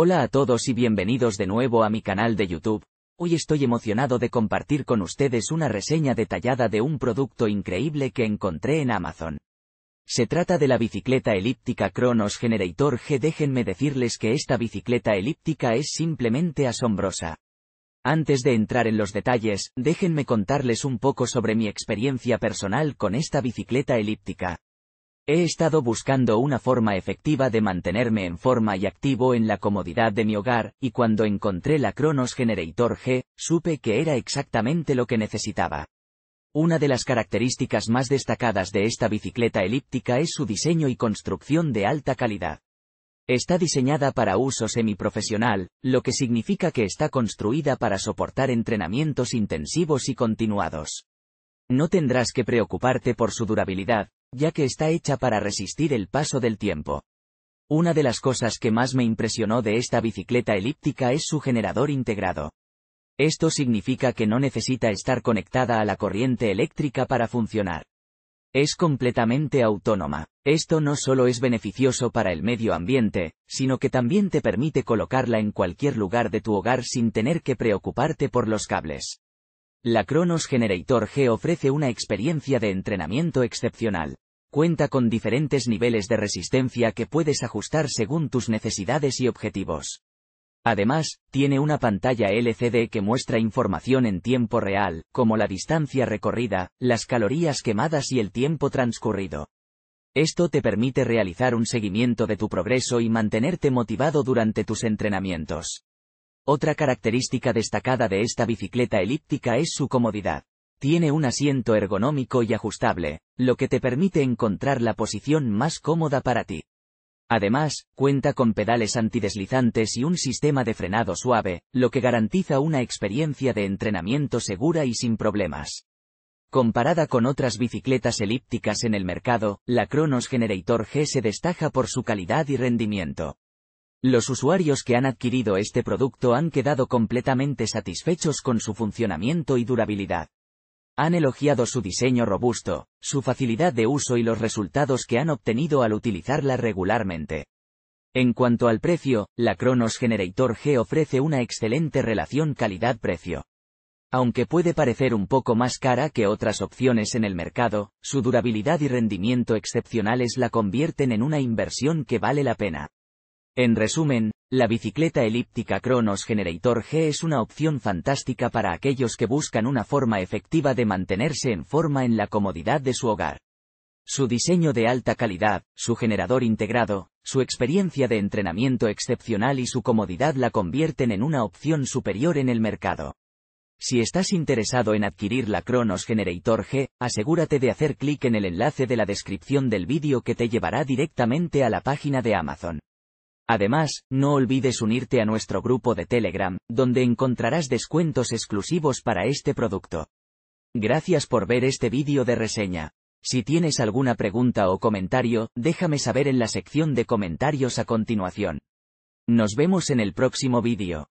Hola a todos y bienvenidos de nuevo a mi canal de YouTube. Hoy estoy emocionado de compartir con ustedes una reseña detallada de un producto increíble que encontré en Amazon. Se trata de la bicicleta elíptica Kronos Generator G. Déjenme decirles que esta bicicleta elíptica es simplemente asombrosa. Antes de entrar en los detalles, déjenme contarles un poco sobre mi experiencia personal con esta bicicleta elíptica. He estado buscando una forma efectiva de mantenerme en forma y activo en la comodidad de mi hogar, y cuando encontré la Kronos Generator G, supe que era exactamente lo que necesitaba. Una de las características más destacadas de esta bicicleta elíptica es su diseño y construcción de alta calidad. Está diseñada para uso semiprofesional, lo que significa que está construida para soportar entrenamientos intensivos y continuados. No tendrás que preocuparte por su durabilidad, ya que está hecha para resistir el paso del tiempo. Una de las cosas que más me impresionó de esta bicicleta elíptica es su generador integrado. Esto significa que no necesita estar conectada a la corriente eléctrica para funcionar. Es completamente autónoma. Esto no solo es beneficioso para el medio ambiente, sino que también te permite colocarla en cualquier lugar de tu hogar sin tener que preocuparte por los cables. La Kronos Generator G ofrece una experiencia de entrenamiento excepcional. Cuenta con diferentes niveles de resistencia que puedes ajustar según tus necesidades y objetivos. Además, tiene una pantalla LCD que muestra información en tiempo real, como la distancia recorrida, las calorías quemadas y el tiempo transcurrido. Esto te permite realizar un seguimiento de tu progreso y mantenerte motivado durante tus entrenamientos. Otra característica destacada de esta bicicleta elíptica es su comodidad. Tiene un asiento ergonómico y ajustable, lo que te permite encontrar la posición más cómoda para ti. Además, cuenta con pedales antideslizantes y un sistema de frenado suave, lo que garantiza una experiencia de entrenamiento segura y sin problemas. Comparada con otras bicicletas elípticas en el mercado, la Kronos Generator G se destaca por su calidad y rendimiento. Los usuarios que han adquirido este producto han quedado completamente satisfechos con su funcionamiento y durabilidad han elogiado su diseño robusto, su facilidad de uso y los resultados que han obtenido al utilizarla regularmente. En cuanto al precio, la Kronos Generator G ofrece una excelente relación calidad-precio. Aunque puede parecer un poco más cara que otras opciones en el mercado, su durabilidad y rendimiento excepcionales la convierten en una inversión que vale la pena. En resumen, la bicicleta elíptica Kronos Generator G es una opción fantástica para aquellos que buscan una forma efectiva de mantenerse en forma en la comodidad de su hogar. Su diseño de alta calidad, su generador integrado, su experiencia de entrenamiento excepcional y su comodidad la convierten en una opción superior en el mercado. Si estás interesado en adquirir la Kronos Generator G, asegúrate de hacer clic en el enlace de la descripción del vídeo que te llevará directamente a la página de Amazon. Además, no olvides unirte a nuestro grupo de Telegram, donde encontrarás descuentos exclusivos para este producto. Gracias por ver este vídeo de reseña. Si tienes alguna pregunta o comentario, déjame saber en la sección de comentarios a continuación. Nos vemos en el próximo vídeo.